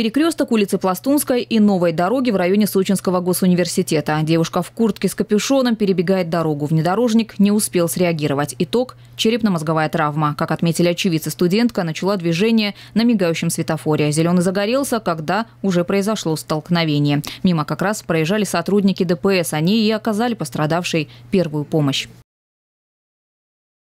перекресток улицы Пластунской и новой дороги в районе Сочинского госуниверситета. Девушка в куртке с капюшоном перебегает дорогу. Внедорожник не успел среагировать. Итог – черепно-мозговая травма. Как отметили очевидцы, студентка начала движение на мигающем светофоре. Зеленый загорелся, когда уже произошло столкновение. Мимо как раз проезжали сотрудники ДПС. Они и оказали пострадавшей первую помощь.